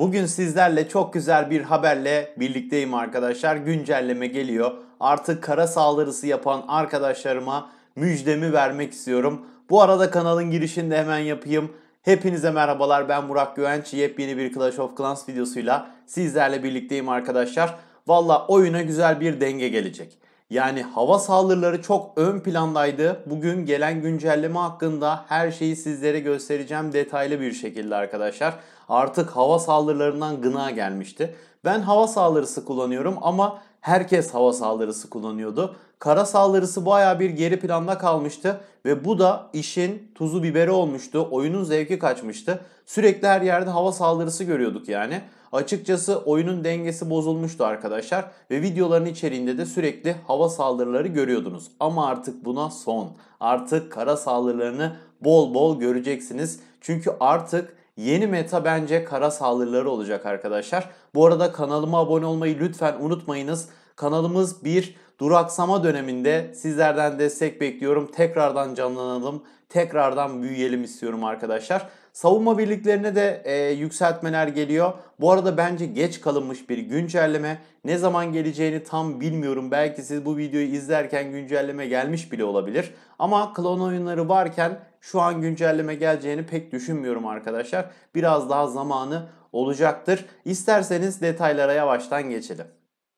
Bugün sizlerle çok güzel bir haberle birlikteyim arkadaşlar. Güncelleme geliyor. Artık kara saldırısı yapan arkadaşlarıma müjdemi vermek istiyorum. Bu arada kanalın girişinde hemen yapayım. Hepinize merhabalar ben Murat Güvenç. Yepyeni bir Clash of Clans videosuyla sizlerle birlikteyim arkadaşlar. Valla oyuna güzel bir denge gelecek. Yani hava saldırıları çok ön plandaydı. Bugün gelen güncelleme hakkında her şeyi sizlere göstereceğim detaylı bir şekilde arkadaşlar. Artık hava saldırılarından gına gelmişti. Ben hava saldırısı kullanıyorum ama herkes hava saldırısı kullanıyordu kara saldırısı baya bir geri planda kalmıştı ve bu da işin tuzu biberi olmuştu. Oyunun zevki kaçmıştı. Sürekli her yerde hava saldırısı görüyorduk yani. Açıkçası oyunun dengesi bozulmuştu arkadaşlar ve videoların içeriğinde de sürekli hava saldırıları görüyordunuz. Ama artık buna son. Artık kara saldırılarını bol bol göreceksiniz. Çünkü artık Yeni meta bence kara saldırıları olacak arkadaşlar. Bu arada kanalıma abone olmayı lütfen unutmayınız. Kanalımız bir duraksama döneminde sizlerden destek bekliyorum. Tekrardan canlanalım, tekrardan büyüyelim istiyorum arkadaşlar. Savunma birliklerine de e, yükseltmeler geliyor. Bu arada bence geç kalınmış bir güncelleme. Ne zaman geleceğini tam bilmiyorum. Belki siz bu videoyu izlerken güncelleme gelmiş bile olabilir. Ama klon oyunları varken şu an güncelleme geleceğini pek düşünmüyorum arkadaşlar. Biraz daha zamanı olacaktır. İsterseniz detaylara yavaştan geçelim.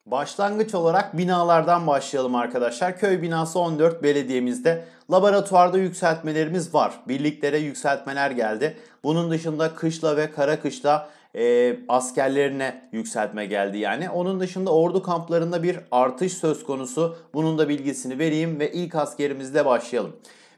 Başlangıç olarak binalardan başlayalım arkadaşlar. Köy binası 14 belediyemizde laboratuvarda yükseltmelerimiz var. Birliklere yükseltmeler geldi. Bunun dışında kışla ve kara kışla e, askerlerine yükseltme geldi yani. Onun dışında ordu kamplarında bir artış söz konusu. Bunun da bilgisini vereyim ve ilk askerimizle başlayalım.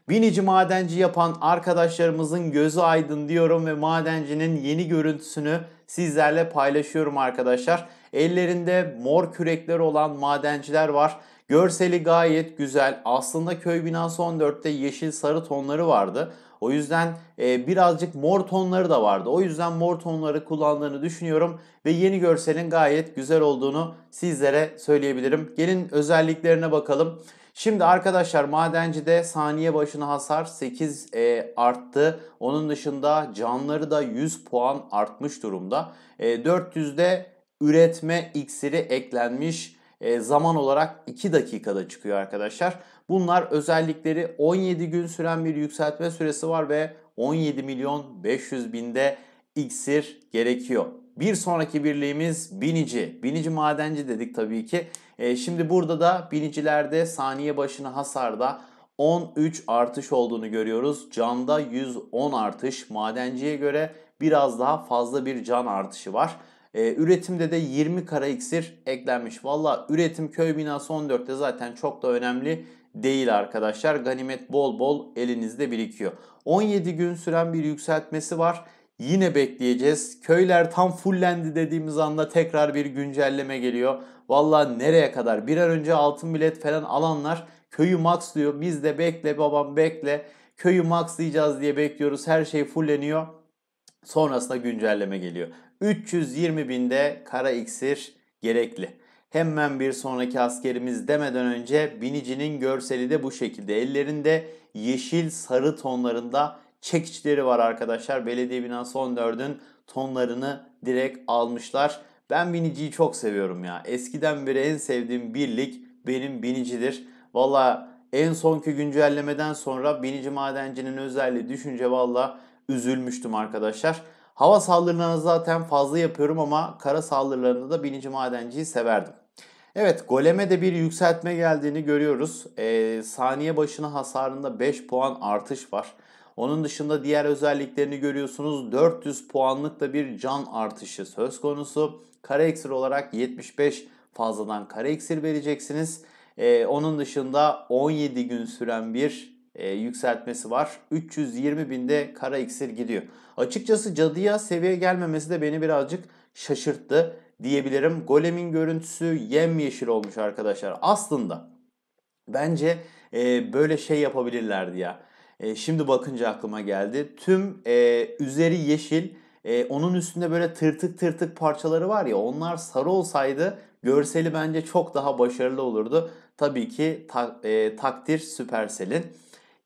Binici madenci yapan arkadaşlarımızın gözü aydın diyorum ve madencinin yeni görüntüsünü sizlerle paylaşıyorum arkadaşlar. Ellerinde mor kürekler olan madenciler var. Görseli gayet güzel. Aslında köy binası 14'te yeşil sarı tonları vardı. O yüzden e, birazcık mor tonları da vardı. O yüzden mor tonları kullandığını düşünüyorum ve yeni görselin gayet güzel olduğunu sizlere söyleyebilirim. Gelin özelliklerine bakalım. Şimdi arkadaşlar madencide saniye başına hasar 8 e, arttı. Onun dışında canları da 100 puan artmış durumda. E, 400'de üretme iksiri eklenmiş. E, zaman olarak 2 dakikada çıkıyor arkadaşlar. Bunlar özellikleri 17 gün süren bir yükseltme süresi var ve 17 milyon 500 binde iksir gerekiyor. Bir sonraki birliğimiz binici. Binici madenci dedik tabii ki. E, şimdi burada da binicilerde saniye başına hasarda 13 artış olduğunu görüyoruz. Canda 110 artış. Madenciye göre biraz daha fazla bir can artışı var. E, üretimde de 20 kara iksir eklenmiş. Valla üretim köy binası 14'te zaten çok da önemli değil arkadaşlar. Ganimet bol bol elinizde birikiyor. 17 gün süren bir yükseltmesi var. Yine bekleyeceğiz. Köyler tam fullendi dediğimiz anda tekrar bir güncelleme geliyor. Valla nereye kadar? Bir an önce altın bilet falan alanlar köyü max diyor. Biz de bekle babam bekle. Köyü max diyeceğiz diye bekliyoruz. Her şey fulleniyor. Sonrasında güncelleme geliyor. 320 binde kara iksir gerekli. Hemen bir sonraki askerimiz demeden önce binicinin görseli de bu şekilde. Ellerinde yeşil sarı tonlarında çekiçleri var arkadaşlar. Belediye binası 14'ün tonlarını direkt almışlar. Ben biniciyi çok seviyorum ya. Eskiden beri en sevdiğim birlik benim binicidir. Valla en sonki güncellemeden sonra binici madencinin özelliği düşünce valla üzülmüştüm arkadaşlar. Hava saldırılarını zaten fazla yapıyorum ama kara saldırılarını da birinci madenciyi severdim. Evet goleme de bir yükseltme geldiğini görüyoruz. E, saniye başına hasarında 5 puan artış var. Onun dışında diğer özelliklerini görüyorsunuz. 400 puanlık da bir can artışı söz konusu. Kare eksir olarak 75 fazladan kare eksir vereceksiniz. Ee, onun dışında 17 gün süren bir e, yükseltmesi var. 320 binde kara iksir gidiyor. Açıkçası cadıya seviye gelmemesi de beni birazcık şaşırttı diyebilirim. Golemin görüntüsü yemyeşil olmuş arkadaşlar. Aslında bence e, böyle şey yapabilirlerdi ya. E, şimdi bakınca aklıma geldi. Tüm e, üzeri yeşil, e, onun üstünde böyle tırtık tırtık parçaları var ya onlar sarı olsaydı görseli bence çok daha başarılı olurdu. Tabii ki ta, e, takdir Supercell'in.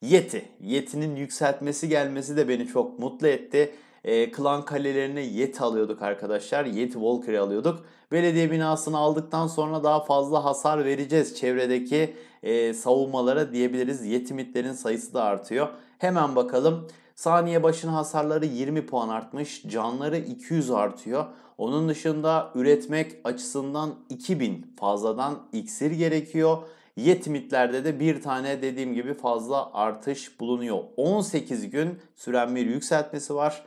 Yeti. Yeti'nin yükseltmesi gelmesi de beni çok mutlu etti. E, klan kalelerine Yeti alıyorduk arkadaşlar. Yeti Walker'ı alıyorduk. Belediye binasını aldıktan sonra daha fazla hasar vereceğiz çevredeki e, savunmalara diyebiliriz. Yeti mitlerin sayısı da artıyor. Hemen bakalım. Saniye başına hasarları 20 puan artmış. Canları 200 artıyor. Onun dışında üretmek açısından 2000 fazladan iksir gerekiyor. Yetimitlerde de bir tane dediğim gibi fazla artış bulunuyor. 18 gün süren bir yükseltmesi var.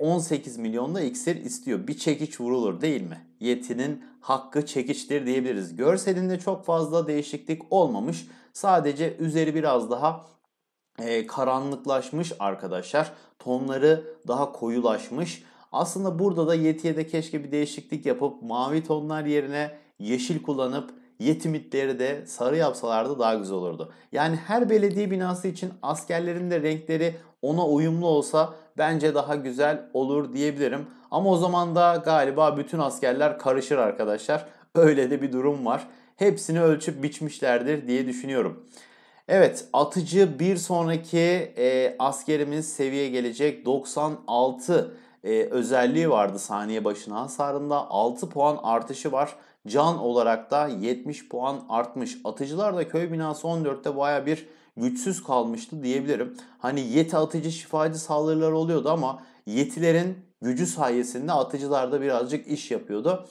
18 milyonda iksir istiyor. Bir çekiç vurulur değil mi? Yetinin hakkı çekiçtir diyebiliriz. Görselinde çok fazla değişiklik olmamış. Sadece üzeri biraz daha e, karanlıklaşmış arkadaşlar. Tonları daha koyulaşmış. Aslında burada da Yeti'ye de keşke bir değişiklik yapıp mavi tonlar yerine yeşil kullanıp yetimitleri de sarı yapsalardı daha güzel olurdu. Yani her belediye binası için askerlerin de renkleri ona uyumlu olsa bence daha güzel olur diyebilirim. Ama o zaman da galiba bütün askerler karışır arkadaşlar. Öyle de bir durum var. Hepsini ölçüp biçmişlerdir diye düşünüyorum. Evet atıcı bir sonraki e, askerimiz seviye gelecek 96 e, özelliği vardı saniye başına hasarında 6 puan artışı var. Can olarak da 70 puan artmış. Atıcılar da köy binası 14'te baya bir güçsüz kalmıştı diyebilirim. Hani yeti atıcı şifacı saldırılar oluyordu ama yetilerin gücü sayesinde atıcılar da birazcık iş yapıyordu.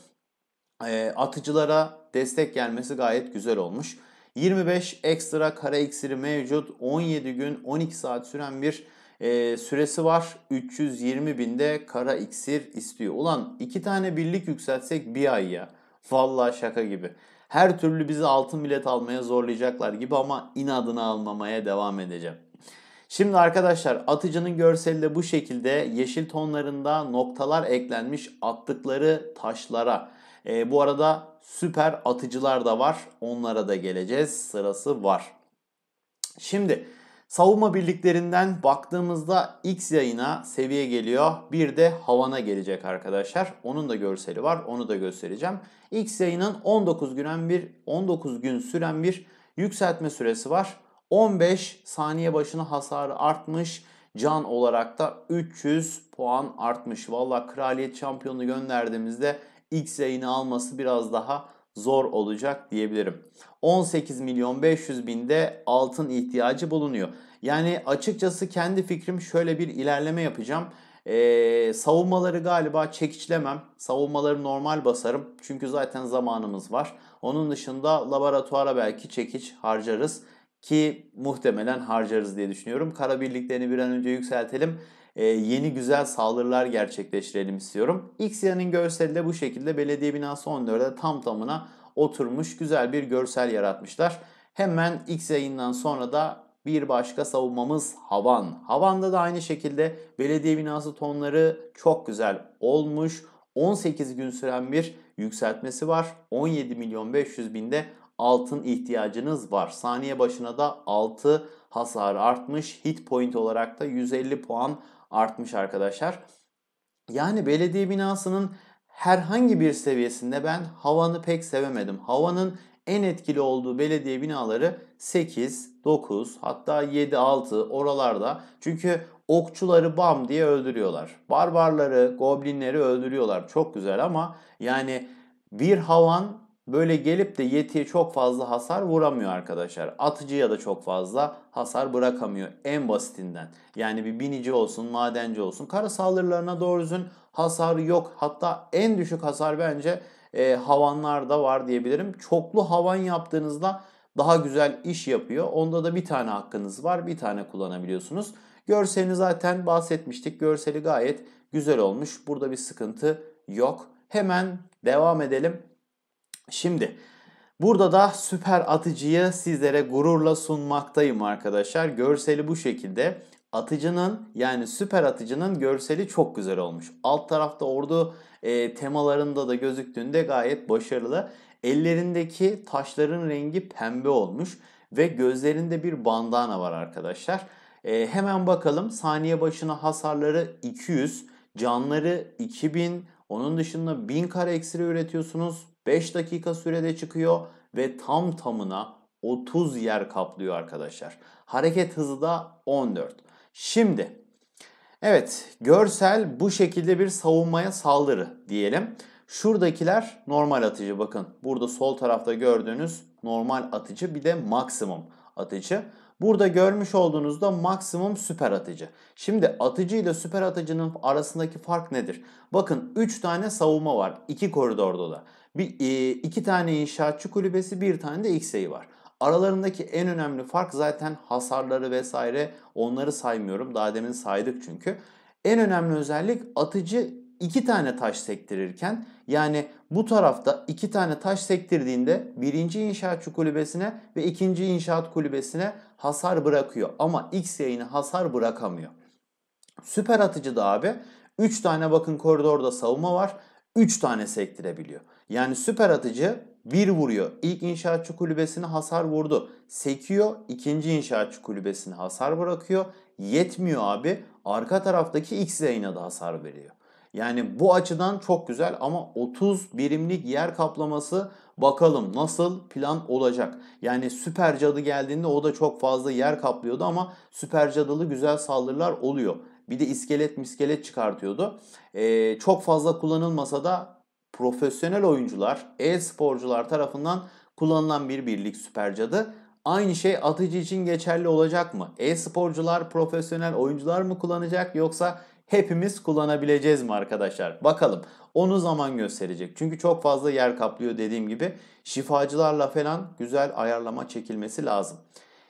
E, atıcılara destek gelmesi gayet güzel olmuş. 25 ekstra kara iksiri mevcut. 17 gün 12 saat süren bir e, süresi var. 320 binde kara iksir istiyor. Ulan iki tane birlik yükseltsek bir ay ya. Vallahi şaka gibi. Her türlü bizi altın bilet almaya zorlayacaklar gibi ama inadına almamaya devam edeceğim. Şimdi arkadaşlar atıcının görseli bu şekilde yeşil tonlarında noktalar eklenmiş attıkları taşlara. E, bu arada süper atıcılar da var. Onlara da geleceğiz. Sırası var. Şimdi Savunma birliklerinden baktığımızda X yayına seviye geliyor. Bir de Havana gelecek arkadaşlar. Onun da görseli var. Onu da göstereceğim. X yayının 19 günen bir 19 gün süren bir yükseltme süresi var. 15 saniye başına hasarı artmış. Can olarak da 300 puan artmış. Valla kraliyet şampiyonu gönderdiğimizde X yayını alması biraz daha zor olacak diyebilirim. 18 milyon 500 binde altın ihtiyacı bulunuyor. Yani açıkçası kendi fikrim şöyle bir ilerleme yapacağım. Ee, savunmaları galiba çekiçlemem. Savunmaları normal basarım. Çünkü zaten zamanımız var. Onun dışında laboratuvara belki çekiç harcarız. Ki muhtemelen harcarız diye düşünüyorum. Kara birliklerini bir an önce yükseltelim e, yeni güzel saldırılar gerçekleştirelim istiyorum. Xya'nın görseli de bu şekilde belediye binası 14'e tam tamına oturmuş güzel bir görsel yaratmışlar. Hemen X yayından sonra da bir başka savunmamız Havan. Havan'da da aynı şekilde belediye binası tonları çok güzel olmuş. 18 gün süren bir yükseltmesi var. 17 milyon 500 binde altın ihtiyacınız var. Saniye başına da 6 hasar artmış. Hit point olarak da 150 puan artmış arkadaşlar. Yani belediye binasının herhangi bir seviyesinde ben havanı pek sevemedim. Havanın en etkili olduğu belediye binaları 8, 9 hatta 7, 6 oralarda. Çünkü okçuları bam diye öldürüyorlar. Barbarları, goblinleri öldürüyorlar. Çok güzel ama yani bir havan Böyle gelip de Yeti'ye çok fazla hasar vuramıyor arkadaşlar. Atıcıya da çok fazla hasar bırakamıyor en basitinden. Yani bir binici olsun, madenci olsun. Kara saldırılarına doğrusun hasar yok. Hatta en düşük hasar bence e, havanlarda var diyebilirim. Çoklu havan yaptığınızda daha güzel iş yapıyor. Onda da bir tane hakkınız var. Bir tane kullanabiliyorsunuz. Görselini zaten bahsetmiştik. Görseli gayet güzel olmuş. Burada bir sıkıntı yok. Hemen devam edelim. Şimdi burada da süper atıcıyı sizlere gururla sunmaktayım arkadaşlar. Görseli bu şekilde. Atıcının yani süper atıcının görseli çok güzel olmuş. Alt tarafta ordu e, temalarında da gözüktüğünde gayet başarılı. Ellerindeki taşların rengi pembe olmuş ve gözlerinde bir bandana var arkadaşlar. E, hemen bakalım saniye başına hasarları 200, canları 2000, onun dışında 1000 kare ekstra üretiyorsunuz. 5 dakika sürede çıkıyor ve tam tamına 30 yer kaplıyor arkadaşlar. Hareket hızı da 14. Şimdi evet görsel bu şekilde bir savunmaya saldırı diyelim. Şuradakiler normal atıcı bakın. Burada sol tarafta gördüğünüz normal atıcı bir de maksimum atıcı. Burada görmüş olduğunuzda maksimum süper atıcı. Şimdi atıcı ile süper atıcının arasındaki fark nedir? Bakın 3 tane savunma var 2 koridorda da. Bir, e, tane inşaatçı kulübesi bir tane de X'eyi var. Aralarındaki en önemli fark zaten hasarları vesaire onları saymıyorum. Daha demin saydık çünkü. En önemli özellik atıcı iki tane taş sektirirken yani bu tarafta iki tane taş sektirdiğinde birinci inşaatçı kulübesine ve ikinci inşaat kulübesine hasar bırakıyor. Ama X yayını hasar bırakamıyor. Süper atıcı da abi 3 tane bakın koridorda savunma var. 3 tane sektirebiliyor. Yani süper atıcı 1 vuruyor. İlk inşaatçı kulübesine hasar vurdu. Sekiyor. ikinci inşaatçı kulübesine hasar bırakıyor. Yetmiyor abi. Arka taraftaki X yayına da hasar veriyor. Yani bu açıdan çok güzel ama 30 birimlik yer kaplaması bakalım nasıl plan olacak. Yani süper cadı geldiğinde o da çok fazla yer kaplıyordu ama süper cadılı güzel saldırılar oluyor. Bir de iskelet miskelet çıkartıyordu. Ee, çok fazla kullanılmasa da profesyonel oyuncular, e-sporcular tarafından kullanılan bir birlik süper cadı. Aynı şey atıcı için geçerli olacak mı? E-sporcular, profesyonel oyuncular mı kullanacak yoksa hepimiz kullanabileceğiz mi arkadaşlar? Bakalım onu zaman gösterecek. Çünkü çok fazla yer kaplıyor dediğim gibi. Şifacılarla falan güzel ayarlama çekilmesi lazım.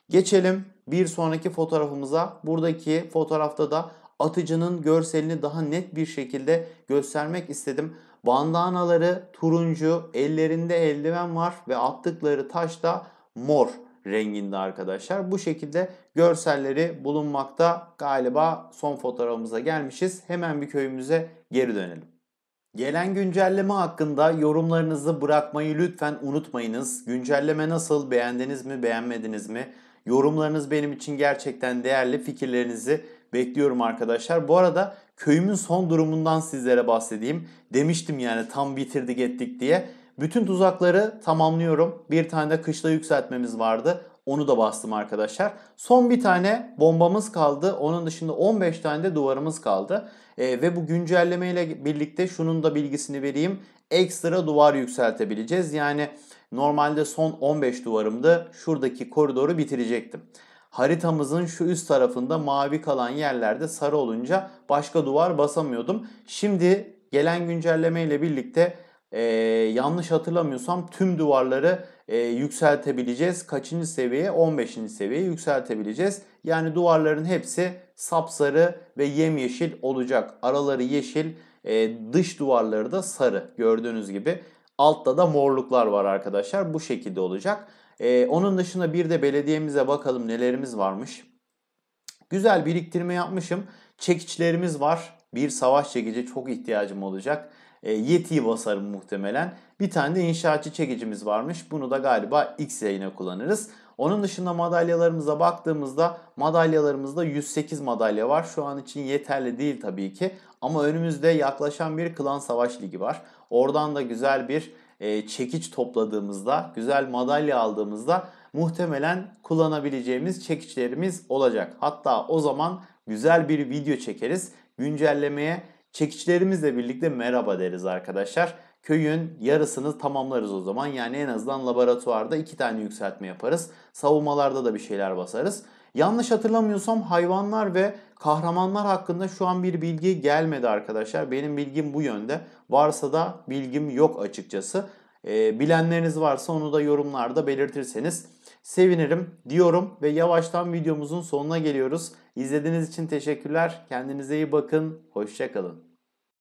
Geçelim bir sonraki fotoğrafımıza. Buradaki fotoğrafta da atıcının görselini daha net bir şekilde göstermek istedim. Bandanaları turuncu, ellerinde eldiven var ve attıkları taş da mor renginde arkadaşlar. Bu şekilde görselleri bulunmakta galiba son fotoğrafımıza gelmişiz. Hemen bir köyümüze geri dönelim. Gelen güncelleme hakkında yorumlarınızı bırakmayı lütfen unutmayınız. Güncelleme nasıl? Beğendiniz mi? Beğenmediniz mi? Yorumlarınız benim için gerçekten değerli. Fikirlerinizi bekliyorum arkadaşlar. Bu arada köyümün son durumundan sizlere bahsedeyim. Demiştim yani tam bitirdik ettik diye. Bütün tuzakları tamamlıyorum. Bir tane de kışla yükseltmemiz vardı. Onu da bastım arkadaşlar. Son bir tane bombamız kaldı. Onun dışında 15 tane de duvarımız kaldı. E, ve bu güncelleme ile birlikte şunun da bilgisini vereyim. Ekstra duvar yükseltebileceğiz. Yani normalde son 15 duvarımda şuradaki koridoru bitirecektim. Haritamızın şu üst tarafında mavi kalan yerlerde sarı olunca başka duvar basamıyordum. Şimdi gelen güncelleme ile birlikte e, yanlış hatırlamıyorsam tüm duvarları e, yükseltebileceğiz. Kaçıncı seviye, 15. seviye yükseltebileceğiz. Yani duvarların hepsi sapsarı ve yemyeşil olacak. Araları yeşil, e, dış duvarları da sarı gördüğünüz gibi. Altta da morluklar var arkadaşlar. Bu şekilde olacak. E, onun dışında bir de belediyemize bakalım nelerimiz varmış. Güzel biriktirme yapmışım. Çekiçlerimiz var. Bir savaş çekici çok ihtiyacım olacak. E, Yeti basarım muhtemelen. Bir tane de inşaatçı çekicimiz varmış. Bunu da galiba X yayına kullanırız. Onun dışında madalyalarımıza baktığımızda madalyalarımızda 108 madalya var. Şu an için yeterli değil tabii ki. Ama önümüzde yaklaşan bir klan savaş ligi var. Oradan da güzel bir e, çekiç topladığımızda, güzel madalya aldığımızda muhtemelen kullanabileceğimiz çekiçlerimiz olacak. Hatta o zaman güzel bir video çekeriz. Güncellemeye Çekiçlerimizle birlikte merhaba deriz arkadaşlar. Köyün yarısını tamamlarız o zaman. Yani en azından laboratuvarda iki tane yükseltme yaparız. Savunmalarda da bir şeyler basarız. Yanlış hatırlamıyorsam hayvanlar ve kahramanlar hakkında şu an bir bilgi gelmedi arkadaşlar. Benim bilgim bu yönde. Varsa da bilgim yok açıkçası. E, bilenleriniz varsa onu da yorumlarda belirtirseniz sevinirim diyorum ve yavaştan videomuzun sonuna geliyoruz. İzlediğiniz için teşekkürler. Kendinize iyi bakın. Hoşçakalın.